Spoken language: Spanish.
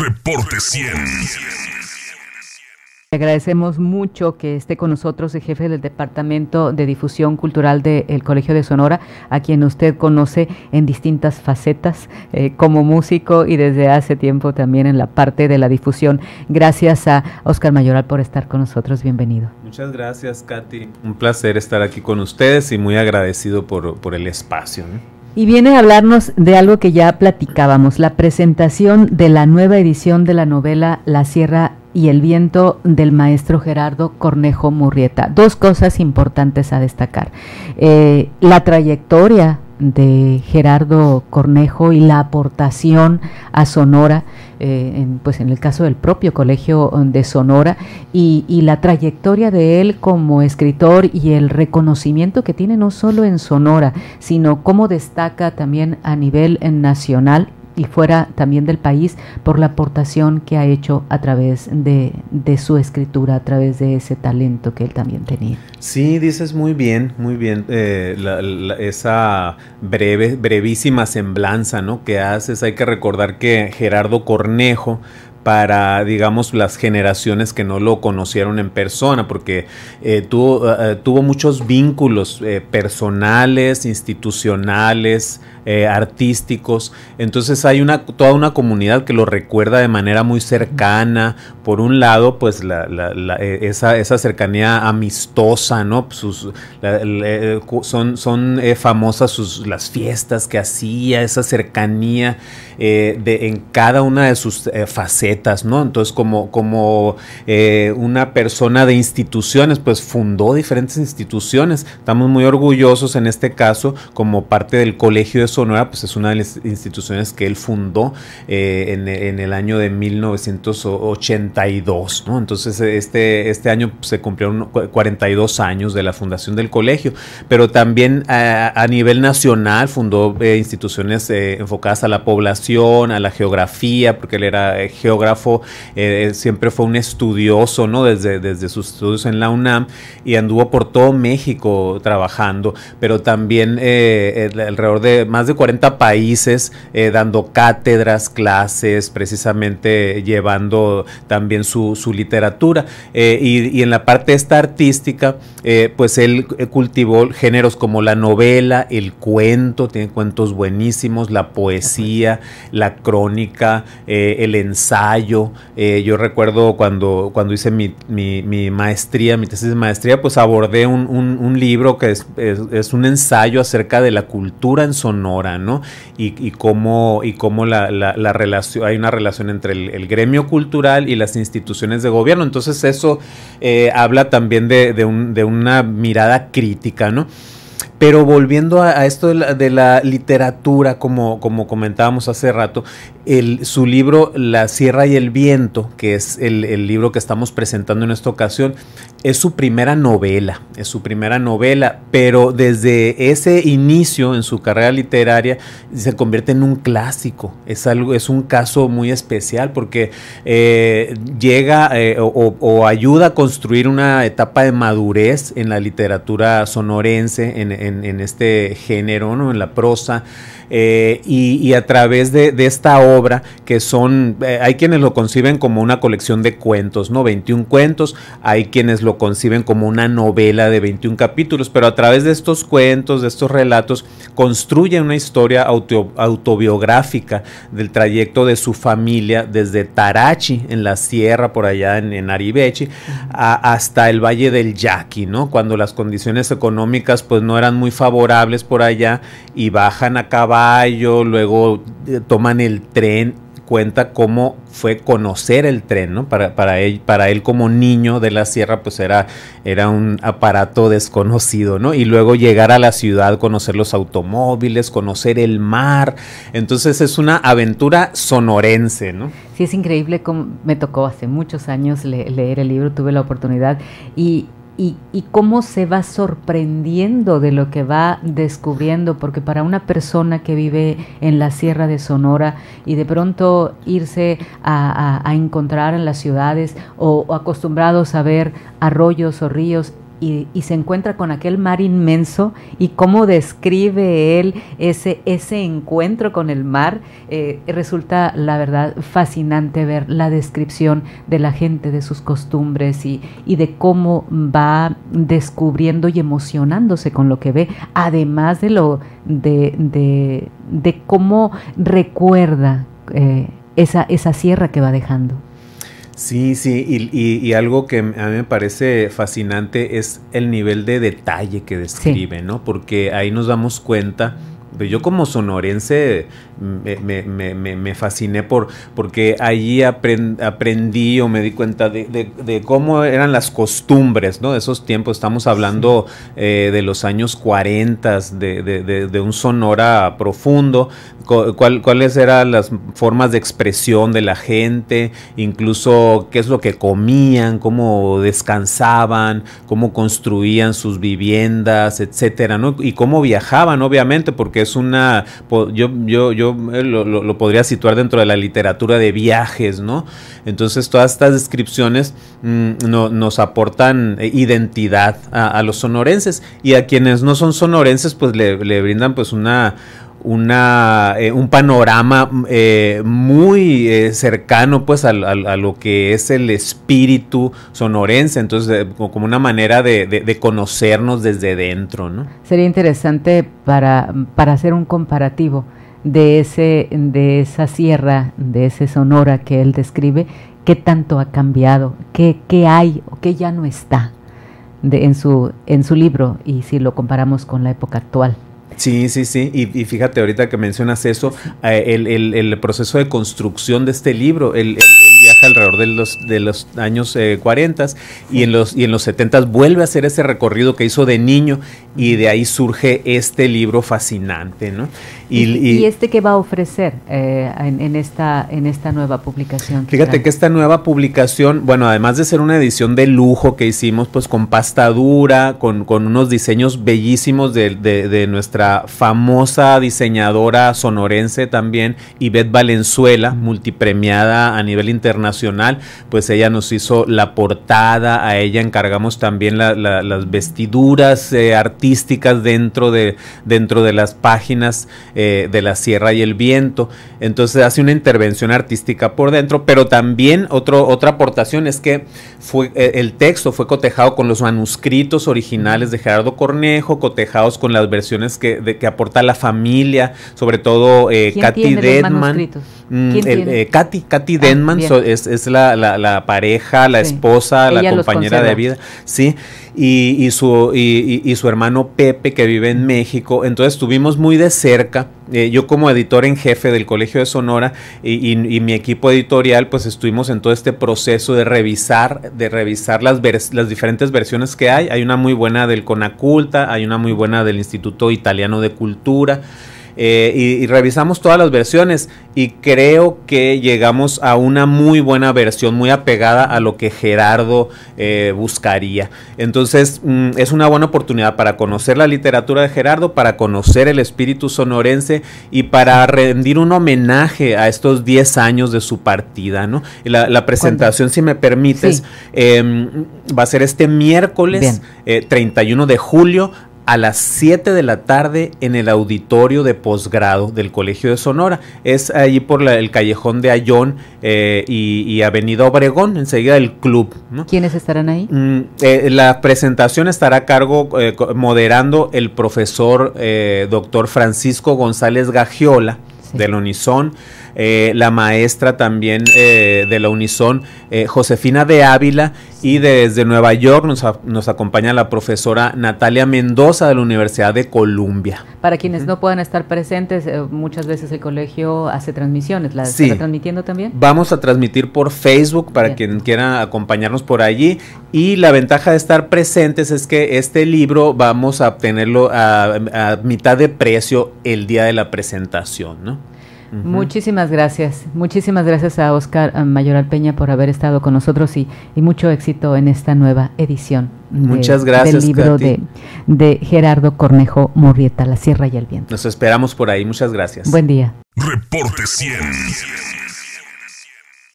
Reporte 100. Agradecemos mucho que esté con nosotros el jefe del Departamento de Difusión Cultural del Colegio de Sonora, a quien usted conoce en distintas facetas eh, como músico y desde hace tiempo también en la parte de la difusión. Gracias a Oscar Mayoral por estar con nosotros. Bienvenido. Muchas gracias, Katy. Un placer estar aquí con ustedes y muy agradecido por, por el espacio. Y viene a hablarnos de algo que ya platicábamos, la presentación de la nueva edición de la novela La Sierra y el viento del maestro Gerardo Cornejo Murrieta. Dos cosas importantes a destacar. Eh, la trayectoria de Gerardo Cornejo y la aportación a Sonora eh, en, pues en el caso del propio Colegio um, de Sonora, y, y, la trayectoria de él como escritor y el reconocimiento que tiene no solo en Sonora, sino cómo destaca también a nivel eh, nacional y fuera también del país por la aportación que ha hecho a través de, de, su escritura, a través de ese talento que él también tenía. Sí, dices muy bien, muy bien, eh, esa breve, brevísima semblanza ¿no? que haces. Hay que recordar que Gerardo Cornejo para, digamos, las generaciones que no lo conocieron en persona, porque eh, eh, eh, tuvo, muchos vínculos personales, institucionales, artísticos. Entonces hay una, toda una comunidad que lo recuerda de manera muy cercana. Por un lado, pues esa, cercanía amistosa, ¿no? Sus, son son famosas sus, las fiestas que hacía, esa cercanía en cada una de sus facetas entonces, como, como eh, una persona de instituciones, pues fundó diferentes instituciones. Estamos muy orgullosos en este caso, como parte del Colegio de Sonora, pues es una de las instituciones que él fundó eh, en, el año de 1982, Entonces, este, este año se cumplieron 42 años de la fundación del colegio, pero también a, nivel nacional fundó eh, instituciones enfocadas a la población, a la geografía, porque él era geográfico eh, siempre fue un estudioso, ¿no? Desde, desde sus estudios en la UNAM y anduvo por todo México trabajando, pero también eh, alrededor de más de 40 países eh, dando cátedras, clases, precisamente llevando también su, literatura. Y, y, en la parte esta artística, pues él cultivó géneros como la novela, el cuento, tiene cuentos buenísimos, la poesía, la crónica, el ensayo eh, yo recuerdo cuando, cuando hice mi, maestría, mi tesis de maestría, pues abordé un, libro que es, un ensayo acerca de la cultura en Sonora, ¿no? Y, cómo, y cómo la, relación, hay una relación entre el, gremio cultural y las instituciones de gobierno. Entonces eso eh, habla también de, de una mirada crítica, ¿no? Pero volviendo a, esto de la, literatura, como, como comentábamos hace rato, su libro La Sierra y el Viento, que es el, libro que estamos presentando en esta ocasión, es su primera novela, es su primera novela, pero desde ese inicio en su carrera literaria se convierte en un clásico. Es, algo, es un caso muy especial porque eh, llega eh, o, ayuda a construir una etapa de madurez en la literatura sonorense, en en, este género, ¿no? en la prosa, eh, y, a través de, esta obra, que son, eh, hay quienes lo conciben como una colección de cuentos, ¿no? 21 cuentos, hay quienes lo conciben como una novela de 21 capítulos, pero a través de estos cuentos, de estos relatos, construye una historia autobiográfica del trayecto de su familia desde Tarachi, en la sierra, por allá en, Aribechi, hasta el Valle del Yaqui, ¿no? Cuando las condiciones económicas pues no eran muy favorables por allá y bajan a caballo, luego eh, toman el tren cuenta cómo fue conocer el tren, ¿no? Para, para, él, para él como niño de la sierra, pues era, era un aparato desconocido, ¿no? Y luego llegar a la ciudad, conocer los automóviles, conocer el mar. Entonces es una aventura sonorense, ¿no? Sí, es increíble, como me tocó hace muchos años leer el libro, tuve la oportunidad y y, cómo se va sorprendiendo de lo que va descubriendo, porque para una persona que vive en la Sierra de Sonora y de pronto irse a, encontrar en las ciudades o acostumbrados a ver arroyos o ríos, y, se encuentra con aquel mar inmenso y cómo describe él ese, encuentro con el mar, eh, resulta la verdad fascinante ver la descripción de la gente, de sus costumbres y, de cómo va descubriendo y emocionándose con lo que ve, además de lo de, de, cómo recuerda eh, esa, esa sierra que va dejando. Sí, sí, y, y, algo que a mí me parece fascinante es el nivel de detalle que describe, ¿no? Porque ahí nos damos cuenta pues yo como sonorense me, me, fasciné por, porque allí aprendí o me di cuenta de, cómo eran las costumbres ¿no? de esos tiempos. Estamos hablando eh, de los años 40, de, un sonora profundo, cuáles eran las formas de expresión de la gente, incluso qué es lo que comían, cómo descansaban, cómo construían sus viviendas, etcétera, ¿no? Y cómo viajaban, obviamente, porque es es una, yo, yo, eh, lo, podría situar dentro de la literatura de viajes, ¿no? Entonces todas estas descripciones mm, nos aportan eh, identidad a, los sonorenses y a quienes no son sonorenses pues le, le brindan pues una una, eh, un panorama eh, muy eh, cercano pues a, lo que es el espíritu sonorense, entonces como una manera de, conocernos desde dentro. ¿no? Sería interesante para, para hacer un comparativo de, ese, de esa sierra, de ese sonora que él describe, qué tanto ha cambiado, qué, qué hay o qué ya no está en, su, en su libro y si lo comparamos con la época actual. Sí, sí, sí. Y, fíjate, ahorita que mencionas eso, eh, el, proceso de construcción de este libro, el, el viaja alrededor de los, de los años eh, 40 y en los, y en los 70 vuelve a hacer ese recorrido que hizo de niño y de ahí surge este libro fascinante, ¿no? Y, este que va a ofrecer eh, en, esta, en esta nueva publicación? fíjate que esta nueva publicación, bueno, además de ser una edición de lujo que hicimos, pues con pastadura, con, unos diseños bellísimos de, nuestra famosa diseñadora sonorense también, Ivette Valenzuela, multipremiada a nivel internacional, pues ella nos hizo la portada, a ella encargamos también las vestiduras eh, artísticas dentro de, dentro de las páginas. Eh, de la sierra y el viento. Entonces hace una intervención artística por dentro, pero también otro, otra aportación es que fue, eh, el texto fue cotejado con los manuscritos originales de Gerardo Cornejo, cotejados con las versiones que, que aporta la familia, sobre todo eh, Katy Mm, el, eh, Katy, Katy ah, Denman es, la, la, pareja, la esposa, la compañera de vida, sí, y, y su, y, su hermano Pepe que vive en México. Entonces estuvimos muy de cerca. Eh, yo como editor en jefe del Colegio de Sonora y, mi equipo editorial, pues estuvimos en todo este proceso de revisar, de revisar las, las diferentes versiones que hay. Hay una muy buena del Conaculta, hay una muy buena del Instituto Italiano de Cultura. Eh, y, revisamos todas las versiones y creo que llegamos a una muy buena versión, muy apegada a lo que Gerardo eh, buscaría. Entonces mm, es una buena oportunidad para conocer la literatura de Gerardo, para conocer el espíritu sonorense y para rendir un homenaje a estos 10 años de su partida. ¿no? La, presentación, si me permites, em, va a ser este miércoles 31 eh, de julio a las 7 de la tarde en el auditorio de posgrado del Colegio de Sonora. Es allí por el callejón de Ayón eh, y, Avenida Obregón, enseguida el club. ¿no? ¿Quiénes estarán ahí? Mm, eh, la presentación estará a cargo, eh, moderando el profesor doctor Francisco González Gagiola del Unison. Eh, la maestra también eh, de la Unison, eh, Josefina de Ávila, y desde Nueva York nos, acompaña la profesora Natalia Mendoza de la Universidad de Columbia. Para quienes no puedan estar presentes, muchas veces el colegio hace transmisiones, ¿la está transmitiendo también? Vamos a transmitir por Facebook para quien quiera acompañarnos por allí y la ventaja de estar presentes es que este libro vamos a obtenerlo a, a mitad de precio el día de la presentación, ¿no? Muchísimas gracias. Muchísimas gracias a Oscar Mayoral Peña por haber estado con nosotros y, y mucho éxito en esta nueva edición. Muchas gracias. Del libro de, de Gerardo Cornejo Murrieta, La Sierra y el Viento. Nos esperamos por ahí. Muchas gracias. Buen día. Reporte